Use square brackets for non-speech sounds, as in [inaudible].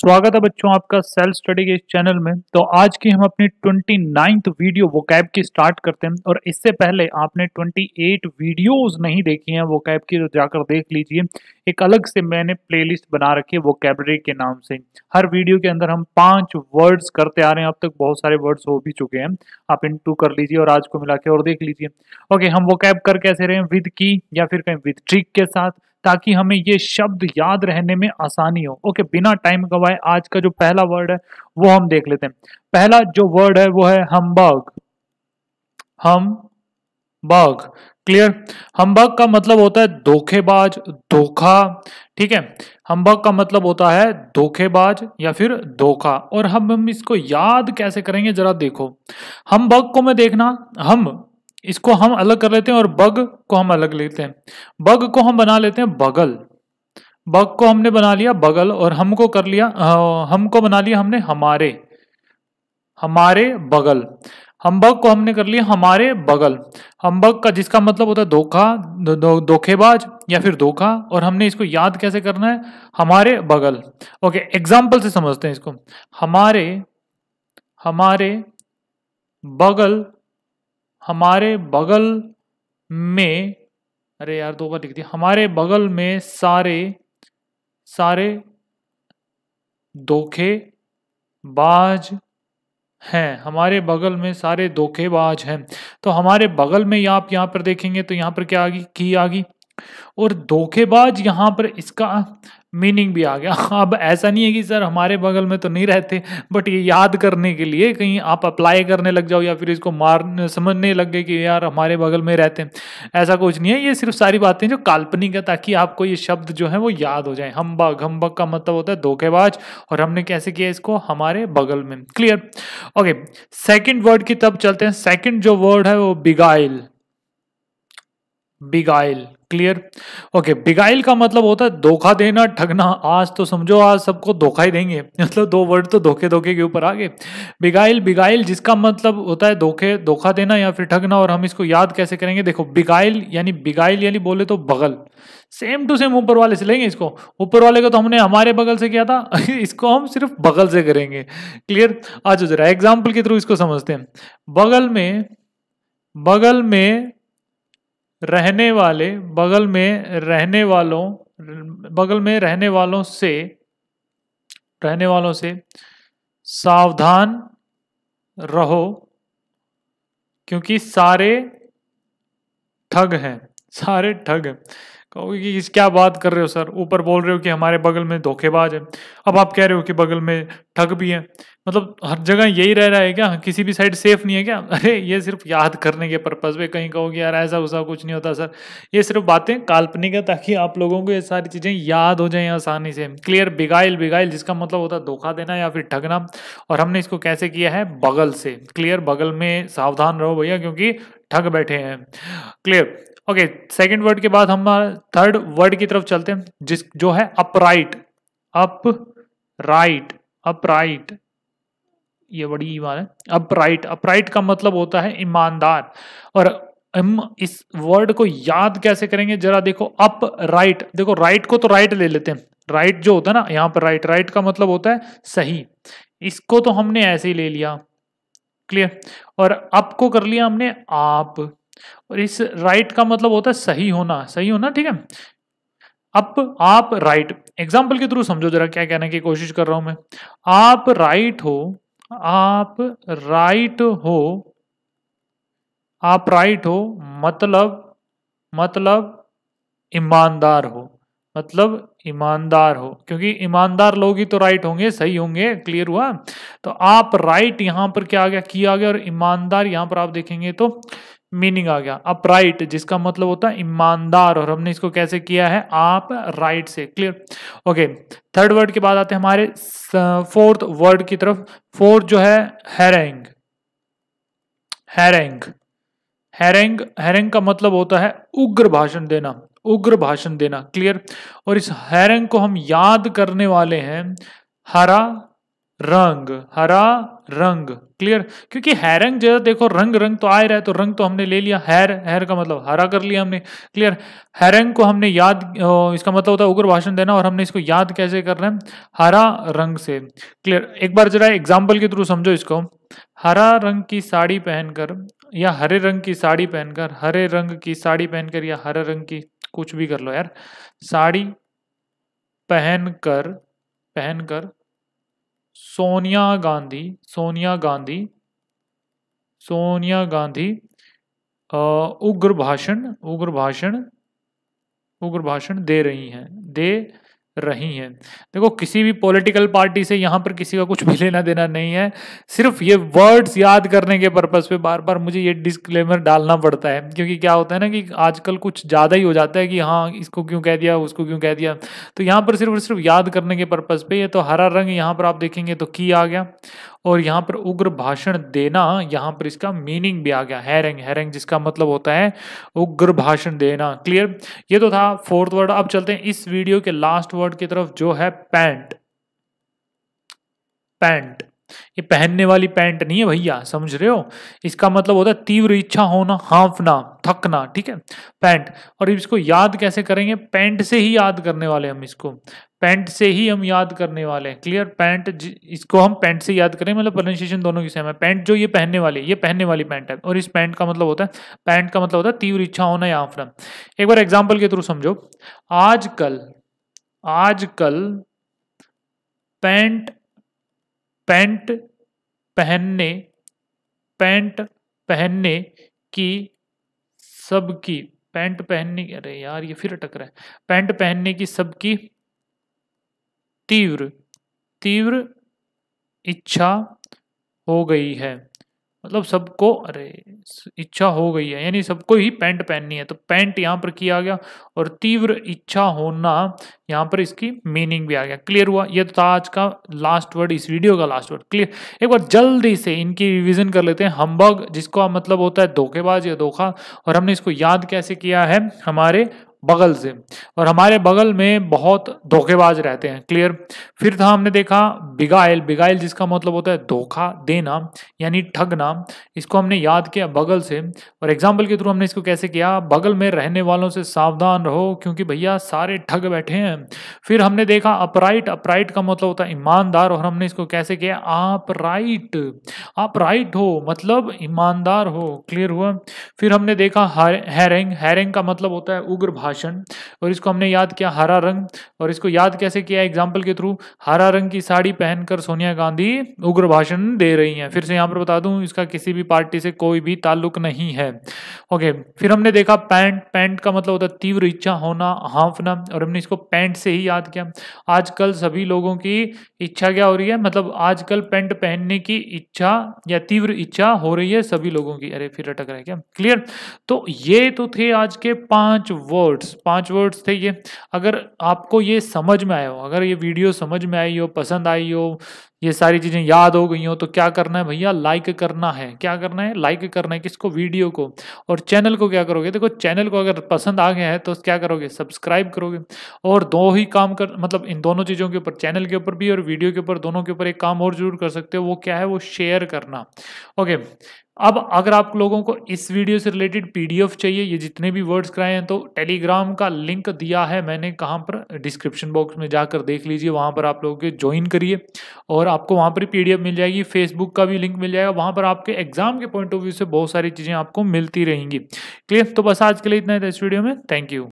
स्वागत है बच्चों आपका सेल्फ स्टडी के इस चैनल में तो आज की हम अपनी ट्वेंटी नाइन्थ वीडियो वोकैब की स्टार्ट करते हैं और इससे पहले आपने ट्वेंटी एट वीडियोज नहीं देखी हैं वोकैब की तो जाकर देख लीजिए एक अलग से मैंने प्लेलिस्ट बना रखी है वोकैबरी के नाम से हर वीडियो के अंदर हम पांच वर्ड्स करते आ रहे हैं अब तक बहुत सारे वर्ड्स हो भी चुके हैं आप इन टू कर लीजिए और आज को मिला के और देख लीजिए ओके हम वोकैब कर कैसे रहे हैं विद की या फिर कहीं विद ट्रिक के साथ ताकि हमें ये शब्द याद रहने में आसानी हो ओके बिना टाइम गवाए आज का जो पहला वर्ड है वो हम देख लेते हैं पहला जो वर्ड है वो है हम्बर्ग हम बग क्लियर हम्बग का मतलब होता है धोखेबाज धोखा ठीक है हम्बग का मतलब होता है धोखेबाज या फिर धोखा और हम हम इसको याद कैसे करेंगे जरा देखो हम्बग को मैं देखना हम इसको हम अलग कर लेते हैं और बग को हम अलग लेते हैं बग को हम बना लेते हैं बगल बग को हमने बना लिया बगल और हमको कर लिया आ, हमको बना लिया हमने हमारे हमारे बगल हम बग को हमने कर लिया हमारे बगल हम बग का जिसका मतलब होता है धोखा दो, दो, धोखेबाज या फिर धोखा और हमने इसको याद कैसे करना है हमारे बगल ओके एग्जाम्पल से समझते हैं इसको हमारे हमारे बगल हमारे बगल में अरे यार दो बार लिख दिया हमारे बगल में सारे सारे धोखे बाज हैं हमारे बगल में सारे धोखेबाज हैं तो हमारे बगल में आप यहाँ पर देखेंगे तो यहाँ पर क्या आ गई की आ गई और धोखेबाज यहाँ पर इसका मीनिंग भी आ गया अब ऐसा नहीं है कि सर हमारे बगल में तो नहीं रहते बट ये याद करने के लिए कहीं आप अप्लाई करने लग जाओ या फिर इसको मार समझने लग गए कि यार हमारे बगल में रहते हैं ऐसा कुछ नहीं है ये सिर्फ सारी बातें जो काल्पनिक है ताकि आपको ये शब्द जो है वो याद हो जाए हम हम्बग का मतलब होता है धोखेबाज और हमने कैसे किया इसको हमारे बगल में क्लियर ओके सेकेंड वर्ड की तब चलते हैं सेकेंड जो वर्ड है वो beguile beguile clear okay beguile का मतलब होता है धोखा देना ठगना आज तो समझो आज सबको धोखा ही देंगे [laughs] मतलब दो वर्ड तो धोखे धोखे के ऊपर आ गए बिगाइल बिगाइल जिसका मतलब होता है धोखे धोखा देना या फिर ठगना और हम इसको याद कैसे करेंगे देखो बिगाइल यानी बिगाइल यानी बोले तो बगल सेम टू सेम ऊपर वाले से लेंगे इसको ऊपर वाले को तो हमने हमारे बगल से किया था [laughs] इसको हम सिर्फ बगल से करेंगे क्लियर आज जरा एग्जाम्पल के थ्रू इसको समझते हैं बगल में बगल में रहने वाले बगल में रहने वालों बगल में रहने वालों से रहने वालों से सावधान रहो क्योंकि सारे ठग हैं सारे ठग हैं कहोगे कि इस क्या बात कर रहे हो सर ऊपर बोल रहे हो कि हमारे बगल में धोखेबाज है अब आप कह रहे हो कि बगल में ठग भी है मतलब हर जगह यही रह रहा है क्या किसी भी साइड सेफ नहीं है क्या [laughs] अरे ये सिर्फ याद करने के पर्पज पे कहीं कहोगे यार ऐसा वैसा कुछ नहीं होता सर ये सिर्फ बातें काल्पनिक है ताकि आप लोगों को ये सारी चीज़ें याद हो जाएं आसानी से क्लियर बिगाइल बिगाइल जिसका मतलब होता है धोखा देना या फिर ठगना और हमने इसको कैसे किया है बगल से क्लियर बगल में सावधान रहो भैया क्योंकि ठग बैठे हैं क्लियर ओके सेकंड वर्ड के बाद हम थर्ड uh, वर्ड की तरफ चलते हैं जिस जो है अपराइट अप राइट अपराइट ये बड़ी ईमान e है अपराइट अपराइट का मतलब होता है ईमानदार और हम इस वर्ड को याद कैसे करेंगे जरा देखो अप राइट देखो राइट को तो राइट ले लेते हैं राइट जो होता है ना यहाँ पर राइट राइट का मतलब होता है सही इसको तो हमने ऐसे ही ले लिया क्लियर और अप को कर लिया हमने आप और इस राइट का मतलब होता है सही होना सही होना ठीक है अप आप राइट एग्जाम्पल के थ्रू समझो जरा क्या कहने की कोशिश कर रहा हूं मैं आप राइट हो आप राइट हो आप राइट हो मतलब मतलब ईमानदार हो मतलब ईमानदार हो क्योंकि ईमानदार लोग ही तो राइट होंगे सही होंगे क्लियर हुआ तो आप राइट यहां पर क्या आ गया किया गया और ईमानदार यहां पर आप देखेंगे तो मीनिंग आ गया अपराइट जिसका मतलब होता है ईमानदार और हमने इसको कैसे किया है आप राइट से क्लियर ओके थर्ड वर्ड के बाद आते हैं हमारे फोर्थ वर्ड की तरफ फोर्थ जो है हैरेंग हैरेंग हैरेंग हैरेंग का मतलब होता है उग्र भाषण देना उग्र भाषण देना क्लियर और इस हैरेंग को हम याद करने वाले हैं हरा रंग हरा रंग क्लियर क्योंकि हैरंग जैसा देखो रंग रंग तो आ रहा है तो रंग तो हमने ले लिया हैर हैर का मतलब हरा कर लिया हमने क्लियर हैरंग को हमने याद इसका मतलब होता है उग्र भाषण देना और हमने इसको याद कैसे कर रहे हैं हरा रंग से क्लियर एक बार जरा एग्जाम्पल के थ्रू समझो इसको हरा रंग की साड़ी पहनकर या हरे रंग की साड़ी पहनकर हरे रंग की साड़ी पहनकर या हरे रंग की कुछ भी कर लो यार साड़ी पहनकर पहनकर सोनिया गांधी सोनिया गांधी सोनिया गांधी उग्र भाषण उग्र भाषण उग्र भाषण दे रही हैं दे रही हैं देखो किसी भी पॉलिटिकल पार्टी से यहाँ पर किसी का कुछ भी लेना देना नहीं है सिर्फ ये वर्ड्स याद करने के पर्पज पे बार बार मुझे ये डिस्क्लेमर डालना पड़ता है क्योंकि क्या होता है ना कि आजकल कुछ ज़्यादा ही हो जाता है कि हाँ इसको क्यों कह दिया उसको क्यों कह दिया तो यहाँ पर सिर्फ और सिर्फ याद करने के पर्पज़ पर ये तो हरा रंग यहाँ पर आप देखेंगे तो की आ गया और यहाँ पर उग्र भाषण देना यहाँ पर इसका मीनिंग भी आ गया हैरंग हैरंग जिसका मतलब होता है उग्र भाषण देना क्लियर ये तो था फोर्थ वर्ड अब चलते हैं इस वीडियो के लास्ट वर्ड की तरफ जो है पैंट पैंट ये पहनने वाली पैंट नहीं है भैया समझ रहे हो इसका मतलब होता है तीव्र इच्छा होना हाँफना थकना ठीक है पैंट और इसको याद कैसे करेंगे पैंट से ही याद करने वाले हम इसको पैंट से ही हम याद करने वाले हैं क्लियर पैंट इसको हम पैंट से याद करें मतलब प्रोनाउंसिएशन दोनों की सेम है पैंट जो ये पहनने वाली है ये पहनने वाली पैंट है और इस पैंट का मतलब होता है पैंट का मतलब होता है तीव्र इच्छा होना या आफना एक बार एग्जाम्पल के थ्रू समझो आजकल आजकल पैंट पैंट पहनने पैंट पहनने की सबकी पैंट पहनने की अरे यार ये फिर अटक रहा है पैंट पहनने की सबकी तीव्र तीव्र इच्छा हो गई है मतलब सबको अरे इच्छा हो गई है यानी सबको ही पैंट पहननी है तो पैंट यहाँ पर किया गया और तीव्र इच्छा होना यहाँ पर इसकी मीनिंग भी आ गया क्लियर हुआ ये तो था आज का लास्ट वर्ड इस वीडियो का लास्ट वर्ड क्लियर एक बार जल्दी से इनकी रिविजन कर लेते हैं हम्बग जिसको मतलब होता है धोखेबाज या धोखा और हमने इसको याद कैसे किया है हमारे बगल से और हमारे बगल में बहुत धोखेबाज रहते हैं क्लियर फिर था हमने देखा बिगाइल बिगाइल जिसका मतलब होता है धोखा देना यानी ठगना इसको हमने याद किया बगल से और एग्जाम्पल के थ्रू हमने इसको कैसे किया बगल में रहने वालों से सावधान रहो क्योंकि भैया सारे ठग बैठे हैं फिर हमने देखा अपराइट अपराइट का मतलब होता है ईमानदार और हमने इसको कैसे किया आप राइट आप राइट हो मतलब ईमानदार हो क्लियर हुआ फिर हमने देखा हैरेंग हैरेंग का मतलब होता है उग्र भाषण और इसको हमने याद किया हरा रंग और इसको याद कैसे किया एग्जाम्पल के थ्रू हरा रंग की साड़ी पहनकर सोनिया गांधी उग्र भाषण दे रही हैं फिर से यहाँ पर बता दूँ इसका किसी भी पार्टी से कोई भी ताल्लुक नहीं है ओके फिर हमने देखा पैंट पैंट का मतलब होता है तीव्र इच्छा होना हाँफना और हमने इसको पैंट से ही याद किया आजकल सभी लोगों की इच्छा क्या हो रही है मतलब आजकल पैंट पहनने की इच्छा या तीव्र इच्छा हो रही है सभी लोगों की अरे फिर अटक रहे क्या क्लियर तो ये तो थे आज के पांच वर्ड वर्ड्स पांच वर्ड्स थे ये अगर आपको ये समझ में आया हो अगर ये वीडियो समझ में आई हो पसंद आई हो ये सारी चीज़ें याद हो गई हो तो क्या करना है भैया लाइक करना है क्या करना है लाइक करना है किसको वीडियो को और चैनल को क्या करोगे देखो चैनल को अगर पसंद आ गया है तो क्या करोगे सब्सक्राइब करोगे और दो ही काम कर मतलब इन दोनों चीज़ों के ऊपर चैनल के ऊपर भी और वीडियो के ऊपर दोनों के ऊपर एक काम और जरूर कर सकते हो वो क्या है वो शेयर करना ओके अब अगर आप लोगों को इस वीडियो से रिलेटेड पीडीएफ चाहिए ये जितने भी वर्ड्स कराए हैं तो टेलीग्राम का लिंक दिया है मैंने कहाँ पर डिस्क्रिप्शन बॉक्स में जाकर देख लीजिए वहाँ पर आप लोगों के ज्वाइन करिए और आपको वहाँ पर पीडीएफ मिल जाएगी फेसबुक का भी लिंक मिल जाएगा वहाँ पर आपके एग्जाम के पॉइंट ऑफ व्यू से बहुत सारी चीज़ें आपको मिलती रहेंगी क्लियर तो बस आज के लिए इतना है इस वीडियो में थैंक यू